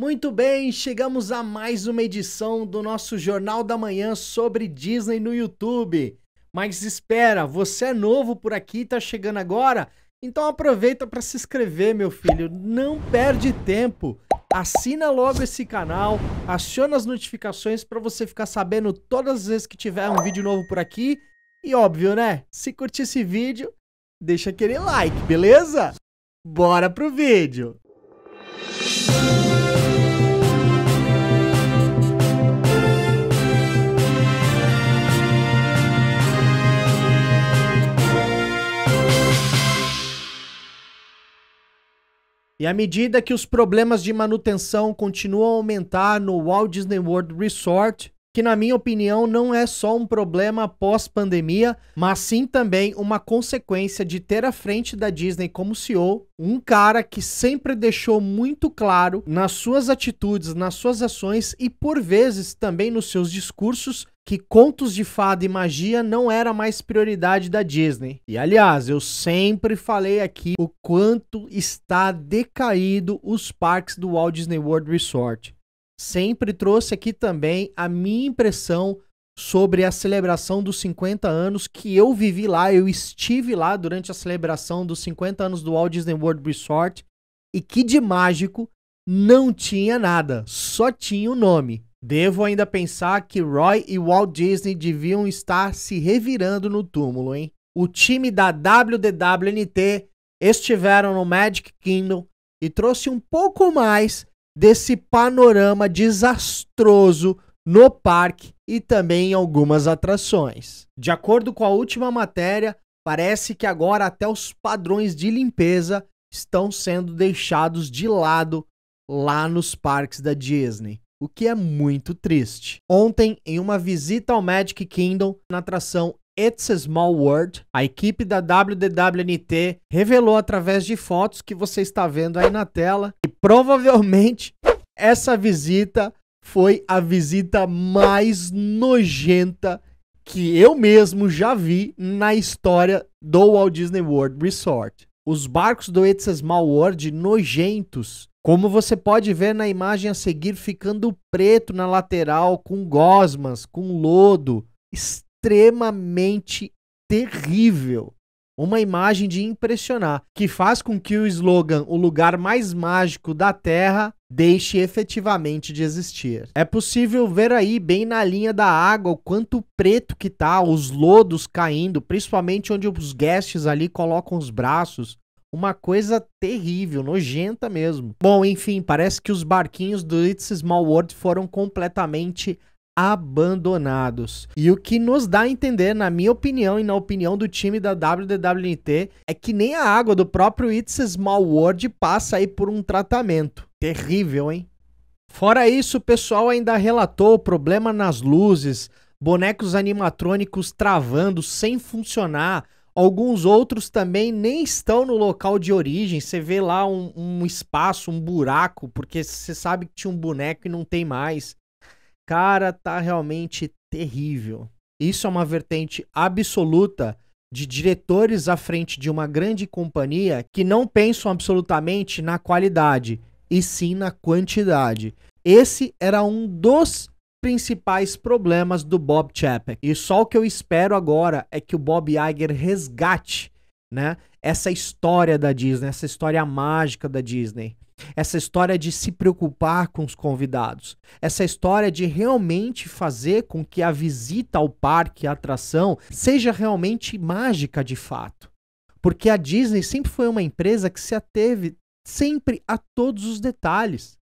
Muito bem, chegamos a mais uma edição do nosso Jornal da Manhã sobre Disney no YouTube. Mas espera, você é novo por aqui, tá chegando agora? Então aproveita para se inscrever, meu filho, não perde tempo. Assina logo esse canal, aciona as notificações para você ficar sabendo todas as vezes que tiver um vídeo novo por aqui. E óbvio, né? Se curtir esse vídeo, deixa aquele like, beleza? Bora pro vídeo. Música E à medida que os problemas de manutenção continuam a aumentar no Walt Disney World Resort, que, na minha opinião, não é só um problema pós-pandemia, mas sim também uma consequência de ter à frente da Disney como CEO um cara que sempre deixou muito claro nas suas atitudes, nas suas ações e, por vezes, também nos seus discursos que contos de fada e magia não era mais prioridade da Disney. E aliás, eu sempre falei aqui o quanto está decaído os parques do Walt Disney World Resort sempre trouxe aqui também a minha impressão sobre a celebração dos 50 anos que eu vivi lá, eu estive lá durante a celebração dos 50 anos do Walt Disney World Resort e que de mágico não tinha nada, só tinha o um nome. Devo ainda pensar que Roy e Walt Disney deviam estar se revirando no túmulo, hein? O time da WDWNT estiveram no Magic Kingdom e trouxe um pouco mais desse panorama desastroso no parque e também em algumas atrações. De acordo com a última matéria, parece que agora até os padrões de limpeza estão sendo deixados de lado lá nos parques da Disney, o que é muito triste. Ontem, em uma visita ao Magic Kingdom, na atração It's a Small World, a equipe da WDWNT revelou através de fotos que você está vendo aí na tela que provavelmente essa visita foi a visita mais nojenta que eu mesmo já vi na história do Walt Disney World Resort. Os barcos do It's a Small World nojentos, como você pode ver na imagem a seguir, ficando preto na lateral, com gosmas, com lodo, extremamente terrível. Uma imagem de impressionar, que faz com que o slogan O Lugar Mais Mágico da Terra deixe efetivamente de existir. É possível ver aí bem na linha da água o quanto preto que tá, os lodos caindo, principalmente onde os guests ali colocam os braços. Uma coisa terrível, nojenta mesmo. Bom, enfim, parece que os barquinhos do It's Small World foram completamente abandonados. E o que nos dá a entender, na minha opinião e na opinião do time da WDWNT, é que nem a água do próprio It's Small World passa aí por um tratamento. Terrível, hein? Fora isso, o pessoal ainda relatou problema nas luzes, bonecos animatrônicos travando sem funcionar. Alguns outros também nem estão no local de origem. Você vê lá um, um espaço, um buraco, porque você sabe que tinha um boneco e não tem mais. Cara, tá realmente terrível. Isso é uma vertente absoluta de diretores à frente de uma grande companhia que não pensam absolutamente na qualidade e sim na quantidade. Esse era um dos principais problemas do Bob Chapek. E só o que eu espero agora é que o Bob Iger resgate, né, essa história da Disney, essa história mágica da Disney. Essa história de se preocupar com os convidados, essa história de realmente fazer com que a visita ao parque, a atração, seja realmente mágica de fato. Porque a Disney sempre foi uma empresa que se ateve sempre a todos os detalhes.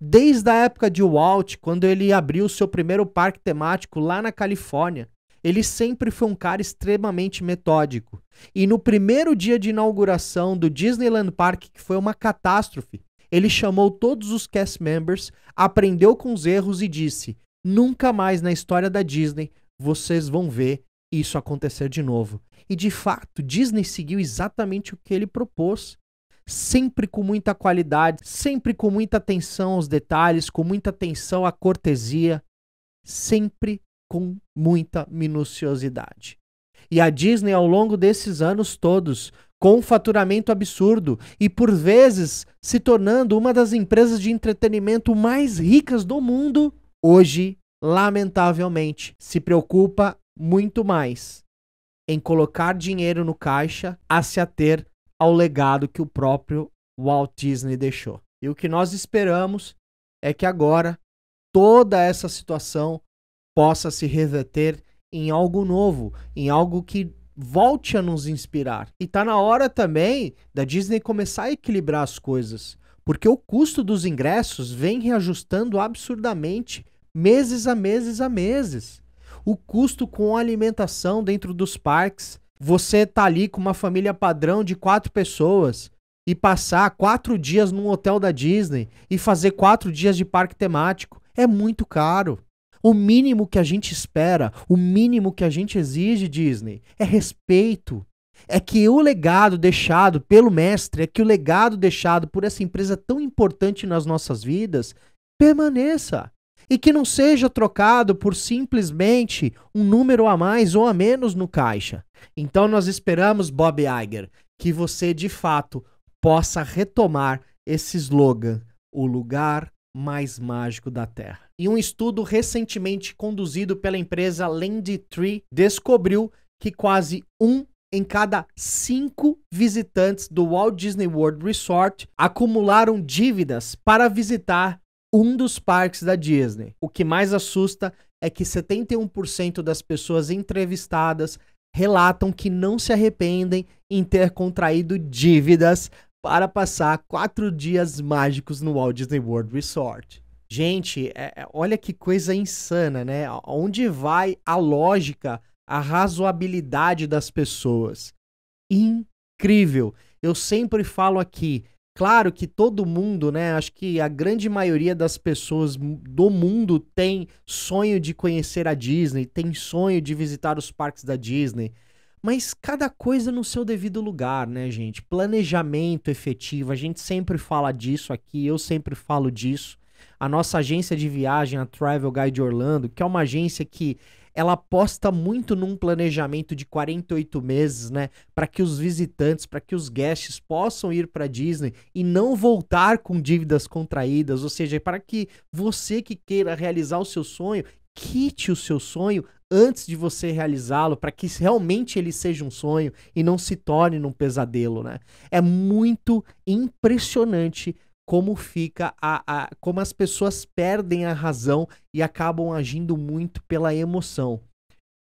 Desde a época de Walt, quando ele abriu seu primeiro parque temático lá na Califórnia, ele sempre foi um cara extremamente metódico. E no primeiro dia de inauguração do Disneyland Park, que foi uma catástrofe, ele chamou todos os cast members, aprendeu com os erros e disse: nunca mais na história da Disney vocês vão ver isso acontecer de novo. E de fato, Disney seguiu exatamente o que ele propôs sempre com muita qualidade, sempre com muita atenção aos detalhes, com muita atenção à cortesia, sempre com muita minuciosidade. E a Disney, ao longo desses anos todos, com um faturamento absurdo e por vezes se tornando uma das empresas de entretenimento mais ricas do mundo, hoje, lamentavelmente, se preocupa muito mais em colocar dinheiro no caixa a se ater ao legado que o próprio Walt Disney deixou. E o que nós esperamos é que agora toda essa situação possa se reverter em algo novo, em algo que volte a nos inspirar. E tá na hora também da Disney começar a equilibrar as coisas, porque o custo dos ingressos vem reajustando absurdamente meses a meses a meses. O custo com a alimentação dentro dos parques você tá ali com uma família padrão de quatro pessoas e passar quatro dias num hotel da Disney e fazer quatro dias de parque temático é muito caro. O mínimo que a gente espera, o mínimo que a gente exige, Disney, é respeito. É que o legado deixado pelo mestre, é que o legado deixado por essa empresa tão importante nas nossas vidas permaneça e que não seja trocado por simplesmente um número a mais ou a menos no caixa. Então nós esperamos, Bob Iger, que você de fato possa retomar esse slogan, o lugar mais mágico da Terra. E um estudo recentemente conduzido pela empresa Landtree descobriu que quase um em cada cinco visitantes do Walt Disney World Resort acumularam dívidas para visitar um dos parques da Disney. O que mais assusta é que 71% das pessoas entrevistadas relatam que não se arrependem em ter contraído dívidas para passar quatro dias mágicos no Walt Disney World Resort. Gente, é, é olha que coisa insana, né? Onde vai a lógica, a razoabilidade das pessoas? Incrível! Eu sempre falo aqui, Claro que todo mundo, né? Acho que a grande maioria das pessoas do mundo tem sonho de conhecer a Disney, tem sonho de visitar os parques da Disney. Mas cada coisa no seu devido lugar, né, gente? Planejamento efetivo, a gente sempre fala disso aqui, eu sempre falo disso a nossa agência de viagem, a Travel Guide Orlando, que é uma agência que ela aposta muito num planejamento de 48 meses, né, para que os visitantes, para que os guests possam ir para Disney e não voltar com dívidas contraídas, ou seja, para que você que queira realizar o seu sonho, quite o seu sonho antes de você realizá-lo, para que realmente ele seja um sonho e não se torne num pesadelo, né? É muito impressionante como fica a, a como as pessoas perdem a razão e acabam agindo muito pela emoção.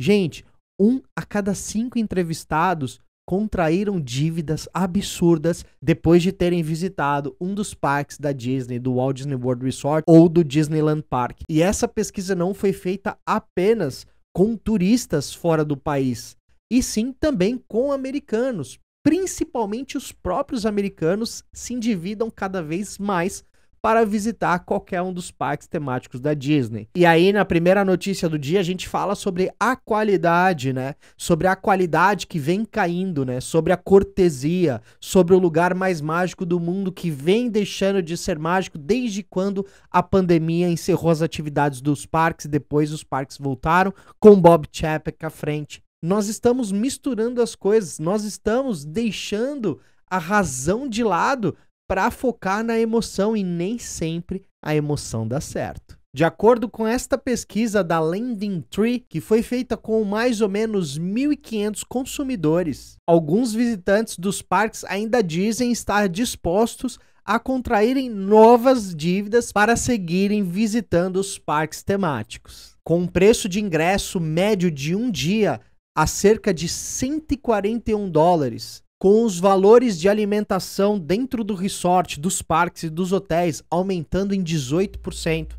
Gente, um a cada cinco entrevistados contraíram dívidas absurdas depois de terem visitado um dos parques da Disney, do Walt Disney World Resort ou do Disneyland Park. E essa pesquisa não foi feita apenas com turistas fora do país, e sim também com americanos, principalmente os próprios americanos se endividam cada vez mais para visitar qualquer um dos parques temáticos da Disney. E aí, na primeira notícia do dia, a gente fala sobre a qualidade, né? Sobre a qualidade que vem caindo, né? Sobre a cortesia, sobre o lugar mais mágico do mundo que vem deixando de ser mágico desde quando a pandemia encerrou as atividades dos parques, depois os parques voltaram com Bob Chapek à frente nós estamos misturando as coisas, nós estamos deixando a razão de lado para focar na emoção e nem sempre a emoção dá certo. De acordo com esta pesquisa da Landing Tree, que foi feita com mais ou menos 1.500 consumidores, alguns visitantes dos parques ainda dizem estar dispostos a contraírem novas dívidas para seguirem visitando os parques temáticos. Com um preço de ingresso médio de um dia a cerca de 141 dólares, com os valores de alimentação dentro do resort, dos parques e dos hotéis aumentando em 18%.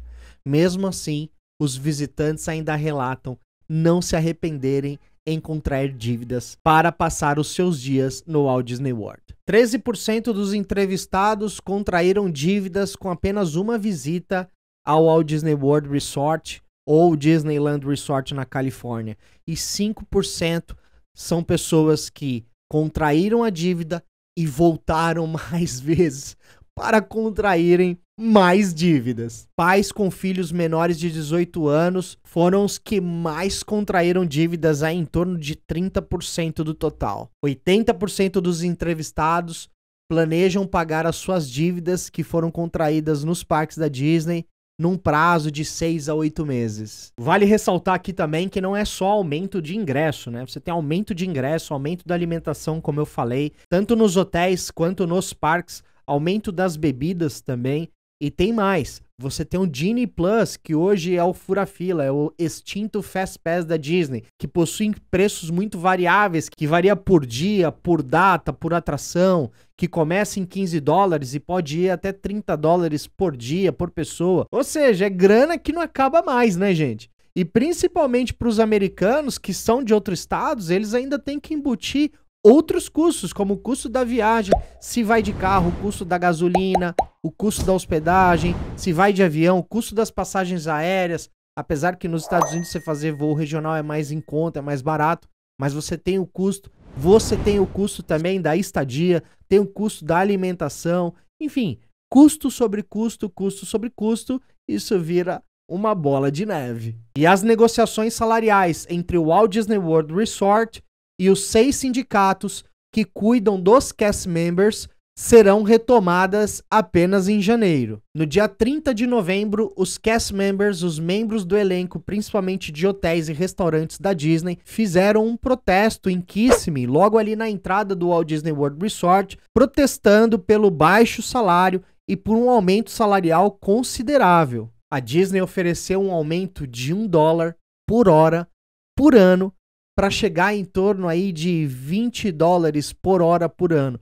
Mesmo assim, os visitantes ainda relatam não se arrependerem em contrair dívidas para passar os seus dias no Walt Disney World. 13% dos entrevistados contraíram dívidas com apenas uma visita ao Walt Disney World Resort ou Disneyland Resort na Califórnia. E 5% são pessoas que contraíram a dívida e voltaram mais vezes para contraírem mais dívidas. Pais com filhos menores de 18 anos foram os que mais contraíram dívidas a em torno de 30% do total. 80% dos entrevistados planejam pagar as suas dívidas que foram contraídas nos parques da Disney num prazo de seis a oito meses. Vale ressaltar aqui também que não é só aumento de ingresso, né? Você tem aumento de ingresso, aumento da alimentação, como eu falei, tanto nos hotéis quanto nos parques, aumento das bebidas também, e tem mais. Você tem o Genie Plus, que hoje é o fura-fila, é o extinto Fast Pass da Disney, que possui preços muito variáveis, que varia por dia, por data, por atração, que começa em 15 dólares e pode ir até 30 dólares por dia, por pessoa. Ou seja, é grana que não acaba mais, né, gente? E principalmente para os americanos que são de outros estados, eles ainda têm que embutir outros custos, como o custo da viagem, se vai de carro, o custo da gasolina, o custo da hospedagem, se vai de avião, o custo das passagens aéreas. Apesar que nos Estados Unidos você fazer voo regional é mais em conta, é mais barato, mas você tem o custo, você tem o custo também da estadia, tem o custo da alimentação, enfim, custo sobre custo, custo sobre custo, isso vira uma bola de neve. E as negociações salariais entre o Walt Disney World Resort e os seis sindicatos que cuidam dos cast members serão retomadas apenas em janeiro. No dia 30 de novembro, os cast members, os membros do elenco, principalmente de hotéis e restaurantes da Disney, fizeram um protesto em Kissimmee, logo ali na entrada do Walt Disney World Resort, protestando pelo baixo salário e por um aumento salarial considerável. A Disney ofereceu um aumento de um dólar por hora por ano para chegar em torno aí de 20 dólares por hora por ano.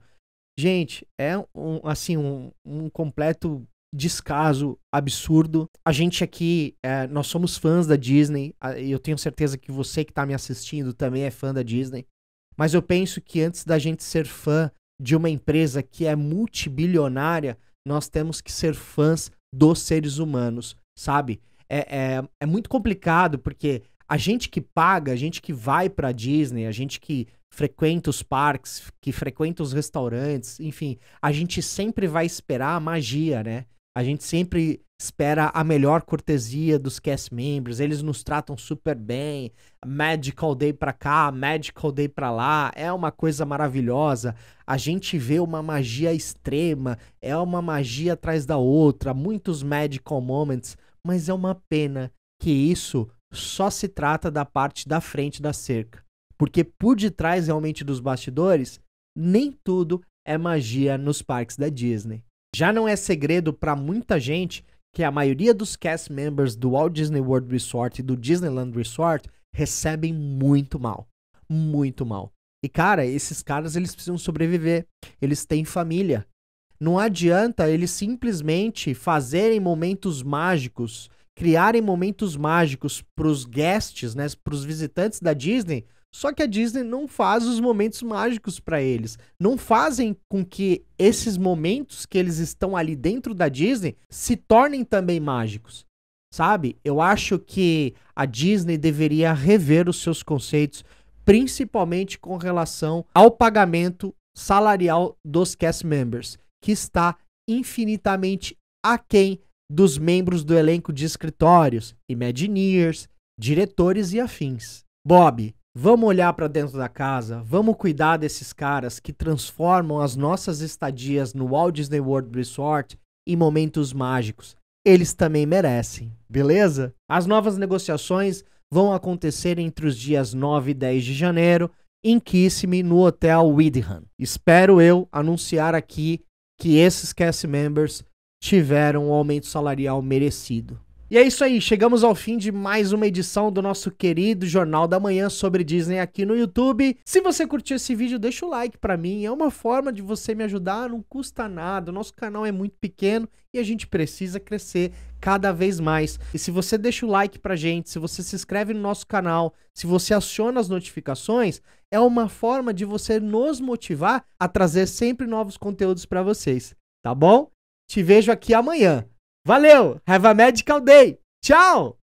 Gente, é um, assim, um, um completo descaso absurdo. A gente aqui, é, nós somos fãs da Disney. Eu tenho certeza que você que está me assistindo também é fã da Disney. Mas eu penso que antes da gente ser fã de uma empresa que é multibilionária, nós temos que ser fãs dos seres humanos, sabe? É, é, é muito complicado porque a gente que paga, a gente que vai para Disney, a gente que frequenta os parques, que frequenta os restaurantes, enfim, a gente sempre vai esperar a magia, né? A gente sempre espera a melhor cortesia dos cast members, eles nos tratam super bem, Magical Day pra cá, Magical Day pra lá, é uma coisa maravilhosa. A gente vê uma magia extrema, é uma magia atrás da outra, muitos Magical Moments, mas é uma pena que isso só se trata da parte da frente da cerca. Porque por detrás realmente dos bastidores, nem tudo é magia nos parques da Disney. Já não é segredo para muita gente que a maioria dos cast members do Walt Disney World Resort e do Disneyland Resort recebem muito mal, muito mal. E cara, esses caras eles precisam sobreviver, eles têm família. Não adianta eles simplesmente fazerem momentos mágicos criarem momentos mágicos para os guests, né, para os visitantes da Disney, só que a Disney não faz os momentos mágicos para eles. Não fazem com que esses momentos que eles estão ali dentro da Disney se tornem também mágicos. Sabe? Eu acho que a Disney deveria rever os seus conceitos, principalmente com relação ao pagamento salarial dos cast members, que está infinitamente aquém dos membros do elenco de escritórios, Imagineers, diretores e afins. Bob, vamos olhar para dentro da casa, vamos cuidar desses caras que transformam as nossas estadias no Walt Disney World Resort em momentos mágicos. Eles também merecem, beleza? As novas negociações vão acontecer entre os dias 9 e 10 de janeiro em Kissimmee, no Hotel Widham. Espero eu anunciar aqui que esses cast members tiveram um aumento salarial merecido. E é isso aí, chegamos ao fim de mais uma edição do nosso querido Jornal da Manhã sobre Disney aqui no YouTube. Se você curtiu esse vídeo, deixa o like para mim, é uma forma de você me ajudar, não custa nada. O nosso canal é muito pequeno e a gente precisa crescer cada vez mais. E se você deixa o like pra gente, se você se inscreve no nosso canal, se você aciona as notificações, é uma forma de você nos motivar a trazer sempre novos conteúdos para vocês, tá bom? Te vejo aqui amanhã. Valeu! Have a Medical Day! Tchau!